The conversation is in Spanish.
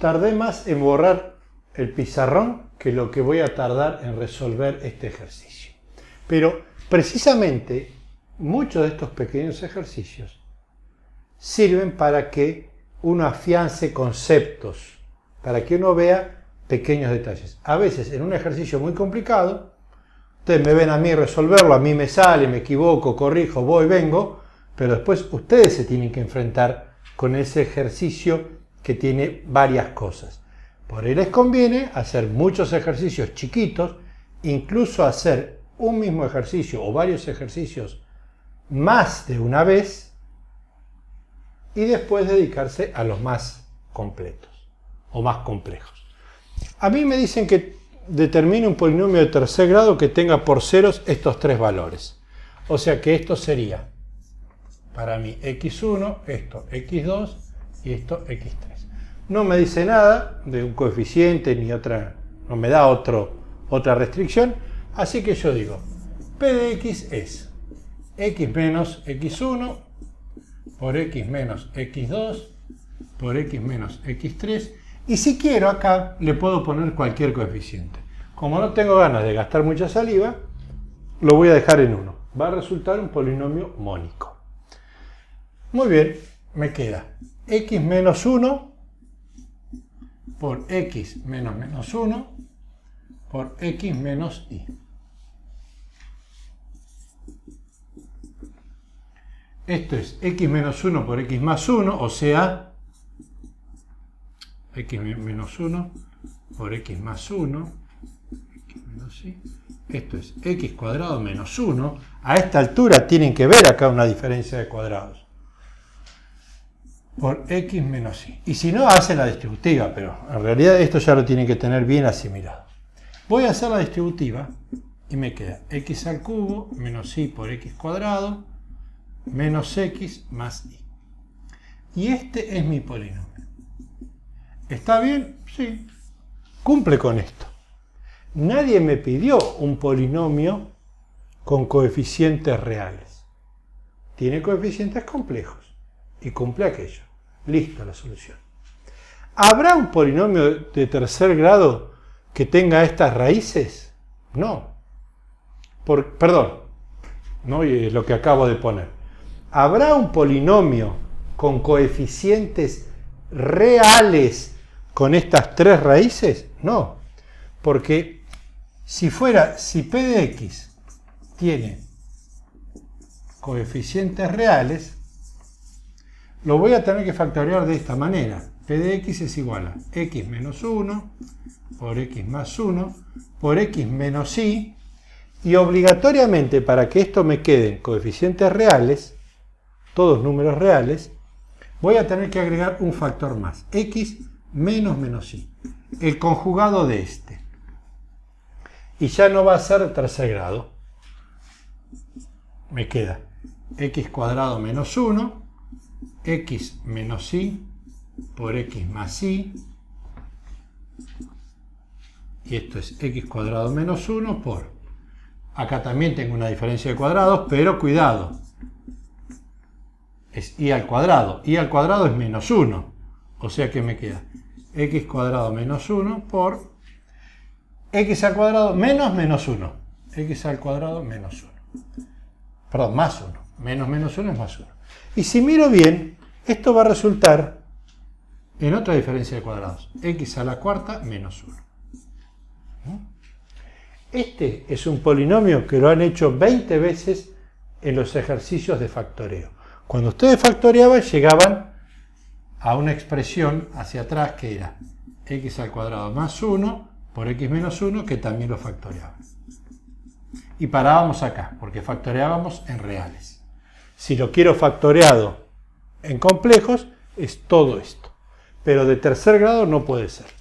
Tardé más en borrar el pizarrón que lo que voy a tardar en resolver este ejercicio. Pero precisamente muchos de estos pequeños ejercicios sirven para que uno afiance conceptos, para que uno vea pequeños detalles. A veces en un ejercicio muy complicado, ustedes me ven a mí resolverlo, a mí me sale, me equivoco, corrijo, voy, vengo, pero después ustedes se tienen que enfrentar con ese ejercicio que tiene varias cosas. Por ahí les conviene hacer muchos ejercicios chiquitos, incluso hacer un mismo ejercicio o varios ejercicios más de una vez y después dedicarse a los más completos o más complejos. A mí me dicen que determine un polinomio de tercer grado que tenga por ceros estos tres valores. O sea que esto sería para mí x1, esto x2 y esto x3. No me dice nada de un coeficiente ni otra, no me da otra restricción, así que yo digo, p de x es x menos x1 por x menos x2 por x menos x3 y si quiero acá le puedo poner cualquier coeficiente. Como no tengo ganas de gastar mucha saliva, lo voy a dejar en 1. Va a resultar un polinomio mónico. Muy bien, me queda x menos 1 por x menos menos 1 por x menos y. Esto es x menos 1 por x más 1, o sea, x menos 1 por x más 1, x menos y. Esto es x cuadrado menos 1. A esta altura tienen que ver acá una diferencia de cuadrados por x menos y. Y si no, hace la distributiva, pero en realidad esto ya lo tienen que tener bien asimilado. Voy a hacer la distributiva y me queda x al cubo menos y por x cuadrado menos x más y. Y este es mi polinomio. ¿Está bien? Sí. Cumple con esto. Nadie me pidió un polinomio con coeficientes reales. Tiene coeficientes complejos y cumple aquello. Lista la solución. ¿Habrá un polinomio de tercer grado que tenga estas raíces? No. Por, perdón, ¿no? lo que acabo de poner. ¿Habrá un polinomio con coeficientes reales con estas tres raíces? No. Porque si fuera, si p de x tiene coeficientes reales, lo voy a tener que factorear de esta manera. P de x es igual a x menos 1 por x más 1 por x menos y. Y obligatoriamente para que esto me queden coeficientes reales, todos números reales, voy a tener que agregar un factor más. x menos menos y. El conjugado de este. Y ya no va a ser tercer grado. Me queda x cuadrado menos 1 x menos y por x más y. Y esto es x cuadrado menos 1 por... Acá también tengo una diferencia de cuadrados, pero cuidado. Es y al cuadrado. y al cuadrado es menos 1. O sea que me queda x cuadrado menos 1 por x al cuadrado menos menos 1. x al cuadrado menos 1. Perdón, más 1. Menos menos 1 es más 1. Y si miro bien, esto va a resultar en otra diferencia de cuadrados, x a la cuarta menos 1. ¿Mm? Este es un polinomio que lo han hecho 20 veces en los ejercicios de factoreo. Cuando ustedes factoreaban, llegaban a una expresión hacia atrás que era x al cuadrado más 1 por x menos 1, que también lo factoreaban. Y parábamos acá, porque factoreábamos en reales. Si lo quiero factoreado en complejos es todo esto, pero de tercer grado no puede ser.